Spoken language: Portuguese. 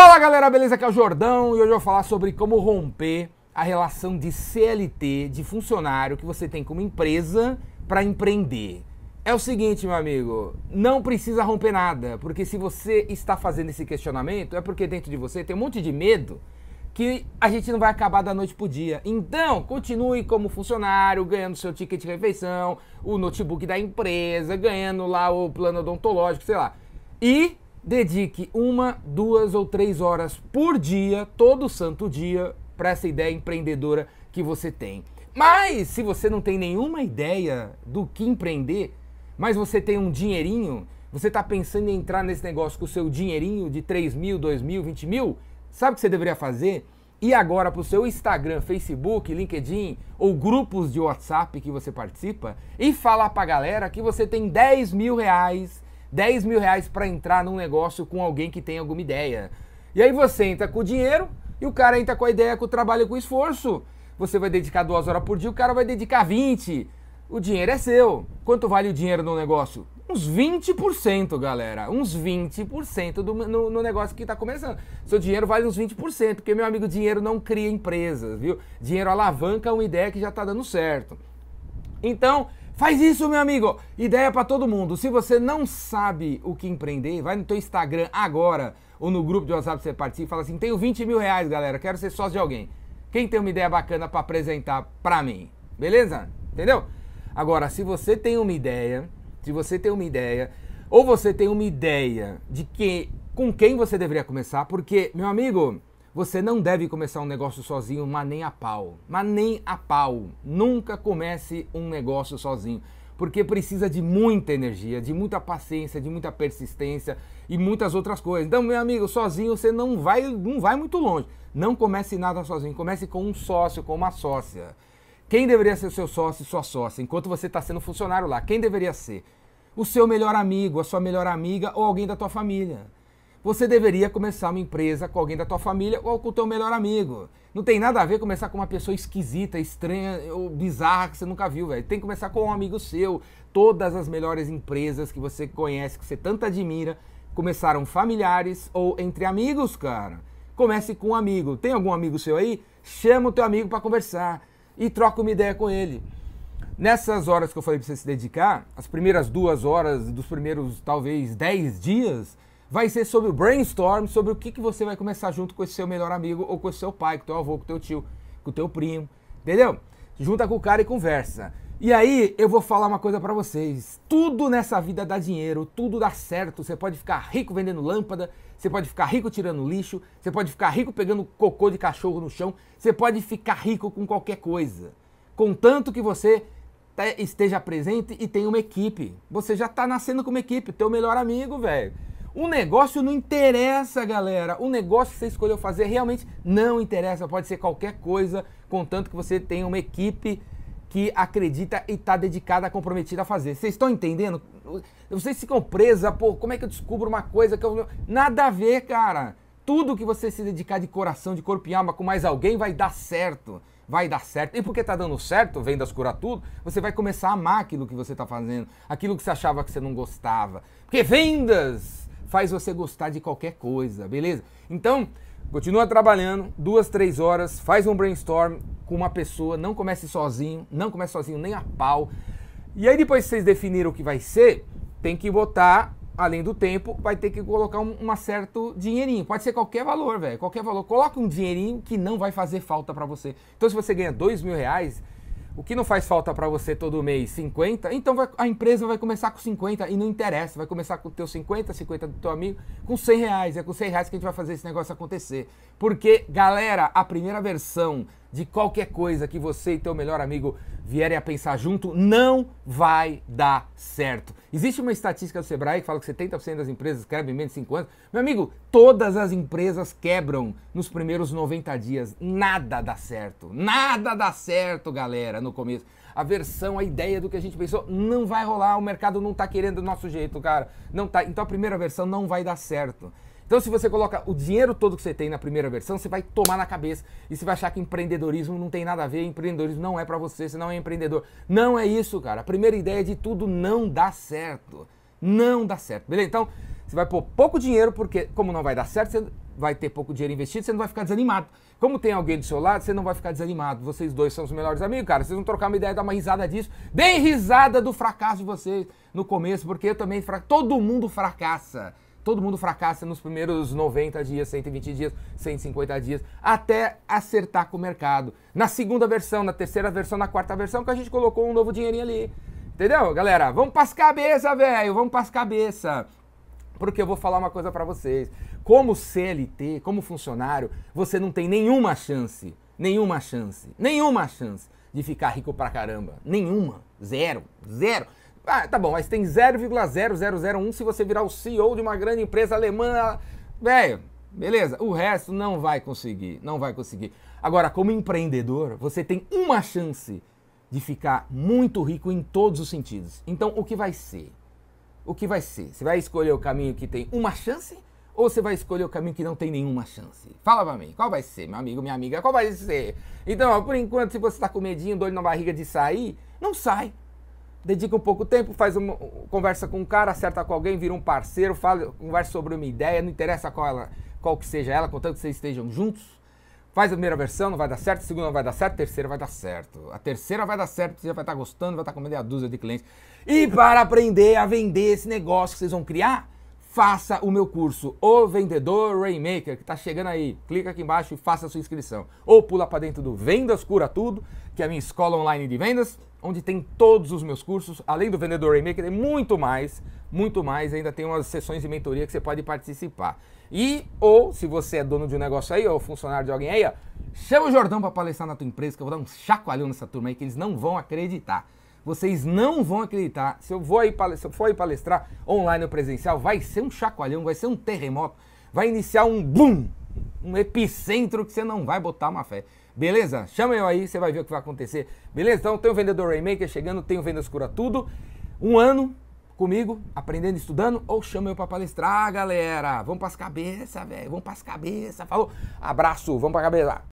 Fala galera, beleza? Aqui é o Jordão e hoje eu vou falar sobre como romper a relação de CLT, de funcionário que você tem como empresa para empreender. É o seguinte, meu amigo, não precisa romper nada, porque se você está fazendo esse questionamento é porque dentro de você tem um monte de medo que a gente não vai acabar da noite pro dia. Então, continue como funcionário, ganhando seu ticket de refeição, o notebook da empresa, ganhando lá o plano odontológico, sei lá. E dedique uma, duas ou três horas por dia, todo santo dia, para essa ideia empreendedora que você tem. Mas se você não tem nenhuma ideia do que empreender, mas você tem um dinheirinho, você está pensando em entrar nesse negócio com o seu dinheirinho de 3 mil, 2 mil, 20 mil, sabe o que você deveria fazer? Ir agora para o seu Instagram, Facebook, LinkedIn ou grupos de WhatsApp que você participa e falar para a galera que você tem 10 mil reais 10 mil reais para entrar num negócio com alguém que tem alguma ideia. E aí você entra com o dinheiro e o cara entra com a ideia, com o trabalho com o esforço. Você vai dedicar duas horas por dia, o cara vai dedicar 20. O dinheiro é seu. Quanto vale o dinheiro no negócio? Uns 20%, galera. Uns 20% do, no, no, negócio que está começando. Seu dinheiro vale uns 20%, porque, meu amigo, dinheiro não cria empresas, viu? Dinheiro alavanca uma ideia que já está dando certo. Então, Faz isso, meu amigo! Ideia para todo mundo. Se você não sabe o que empreender, vai no teu Instagram agora ou no grupo de WhatsApp que você participa e fala assim: tenho 20 mil reais, galera, quero ser sócio de alguém. Quem tem uma ideia bacana para apresentar para mim? Beleza? Entendeu? Agora, se você tem uma ideia, se você tem uma ideia, ou você tem uma ideia de que com quem você deveria começar, porque, meu amigo, você não deve começar um negócio sozinho, mas nem a pau. Mas nem a pau. Nunca comece um negócio sozinho. Porque precisa de muita energia, de muita paciência, de muita persistência e muitas outras coisas. Então, meu amigo, sozinho você não vai, não vai muito longe. Não comece nada sozinho. Comece com um sócio, com uma sócia. Quem deveria ser seu sócio e sua sócia? Enquanto você está sendo funcionário lá, quem deveria ser? O seu melhor amigo, a sua melhor amiga ou alguém da tua família. Você deveria começar uma empresa com alguém da tua família ou com o teu melhor amigo. Não tem nada a ver começar com uma pessoa esquisita, estranha ou bizarra que você nunca viu, velho. Tem que começar com um amigo seu. Todas as melhores empresas que você conhece, que você tanto admira, começaram familiares ou entre amigos, cara. Comece com um amigo. Tem algum amigo seu aí? Chama o teu amigo para conversar e troca uma ideia com ele. Nessas horas que eu falei para você se dedicar, as primeiras duas horas dos primeiros talvez dez dias, vai ser sobre o brainstorm, sobre o que, que você vai começar junto com o seu melhor amigo, ou com o seu pai, com o teu avô, com o teu tio, com o teu primo, entendeu? Junta com o cara e conversa. E aí, eu vou falar uma coisa para vocês. Tudo nessa vida dá dinheiro, tudo dá certo. Você pode ficar rico vendendo lâmpada, você pode ficar rico tirando lixo, você pode ficar rico pegando cocô de cachorro no chão, você pode ficar rico com qualquer coisa. Contanto que você esteja presente e tenha uma equipe. Você já tá nascendo com uma equipe, teu melhor amigo, velho o negócio não interessa, galera. O negócio que você escolheu fazer realmente não interessa. Pode ser qualquer coisa, contanto que você tenha uma equipe que acredita e está dedicada, comprometida a fazer. Vocês estão entendendo? Vocês ficam presa, pô, como é que eu descubro uma coisa que eu. Nada a ver, cara. Tudo que você se dedicar de coração, de corpo e alma com mais alguém vai dar certo. Vai dar certo. E porque tá dando certo, vendas cura tudo, você vai começar a amar aquilo que você está fazendo, aquilo que você achava que você não gostava. Porque vendas faz você gostar de qualquer coisa, beleza? Então, continua trabalhando, duas, três horas, faz um brainstorm com uma pessoa, não comece sozinho, não comece sozinho nem a pau. E aí depois que vocês definiram o que vai ser, tem que botar, além do tempo, vai ter que colocar um, um certo dinheirinho. Pode ser qualquer valor, velho, qualquer valor. Coloque um dinheirinho que não vai fazer falta para você. Então se você ganha dois mil reais o que não faz falta para você todo mês? 50? Então vai, a empresa vai começar com 50 e não interessa. Vai começar com o teu 50, 50 do teu amigo, com 100 reais. É com 100 reais que a gente vai fazer esse negócio acontecer. Porque, galera, a primeira versão de qualquer coisa que você e teu melhor amigo vierem a pensar junto, não vai dar certo. Existe uma estatística do Sebrae que fala que 70% das empresas quebram em menos de 5 anos. Meu amigo, todas as empresas quebram nos primeiros 90 dias. Nada dá certo. Nada dá certo, galera, no começo. A versão, a ideia do que a gente pensou, não vai rolar, o mercado não tá querendo do nosso jeito, cara. Não tá. Então a primeira versão não vai dar certo. Então, se você coloca o dinheiro todo que você tem na primeira versão, você vai tomar na cabeça e você vai achar que empreendedorismo não tem nada a ver, empreendedorismo não é para você, você não é empreendedor. Não é isso, cara. A primeira ideia é de tudo não dá certo. Não dá certo. Beleza? Então, você vai pôr pouco dinheiro, porque como não vai dar certo, você vai ter pouco dinheiro investido, você não vai ficar desanimado. Como tem alguém do seu lado, você não vai ficar desanimado. Vocês dois são os melhores amigos, cara. Vocês vão trocar uma ideia, dar uma risada disso. bem risada do fracasso de vocês no começo, porque eu também Todo mundo fracassa. Todo mundo fracassa nos primeiros 90 dias, 120 dias, 150 dias, até acertar com o mercado. Na segunda versão, na terceira versão, na quarta versão, que a gente colocou um novo dinheirinho ali. Entendeu, galera? Vamos as cabeça, velho! Vamos as cabeça! Porque eu vou falar uma coisa para vocês. Como CLT, como funcionário, você não tem nenhuma chance, nenhuma chance, nenhuma chance de ficar rico pra caramba. Nenhuma. Zero. Zero. Ah, tá bom, mas tem 0,0001 se você virar o CEO de uma grande empresa alemã. Velho, beleza. O resto não vai conseguir, não vai conseguir. Agora, como empreendedor, você tem uma chance de ficar muito rico em todos os sentidos. Então, o que vai ser? O que vai ser? Você vai escolher o caminho que tem uma chance ou você vai escolher o caminho que não tem nenhuma chance? Fala pra mim, qual vai ser, meu amigo, minha amiga, qual vai ser? Então, ó, por enquanto, se você tá com medinho, dor na barriga de sair, não sai dedica um pouco tempo, faz uma conversa com um cara, acerta com alguém, vira um parceiro, fala, conversa sobre uma ideia, não interessa qual ela, qual que seja ela, contanto que vocês estejam juntos. Faz a primeira versão, não vai dar certo, a segunda vai dar certo, a terceira vai dar certo. A terceira vai dar certo, você já vai estar gostando, vai estar comendo a dúzia de clientes. E para aprender a vender esse negócio que vocês vão criar, faça o meu curso, O Vendedor Rainmaker, que está chegando aí. Clica aqui embaixo e faça a sua inscrição. Ou pula para dentro do Vendas Cura Tudo, que é a minha escola online de vendas, onde tem todos os meus cursos, além do Vendedor Remaker, tem muito mais, muito mais, ainda tem umas sessões de mentoria que você pode participar. E, ou, se você é dono de um negócio aí, ou funcionário de alguém aí, ó, chama o Jordão para palestrar na tua empresa, que eu vou dar um chacoalhão nessa turma aí, que eles não vão acreditar. Vocês não vão acreditar. Se eu, vou aí se eu for aí palestrar online ou presencial, vai ser um chacoalhão, vai ser um terremoto, vai iniciar um boom, um epicentro que você não vai botar uma fé. Beleza? Chama eu aí, você vai ver o que vai acontecer. Beleza? Então tem o vendedor Raymaker chegando, tem o Vendas Cura Tudo. Um ano comigo, aprendendo, estudando, ou chama eu para palestrar, galera. Vamos para as cabeças, velho. Vamos para as cabeças. Falou. Abraço, vamos para a cabeça.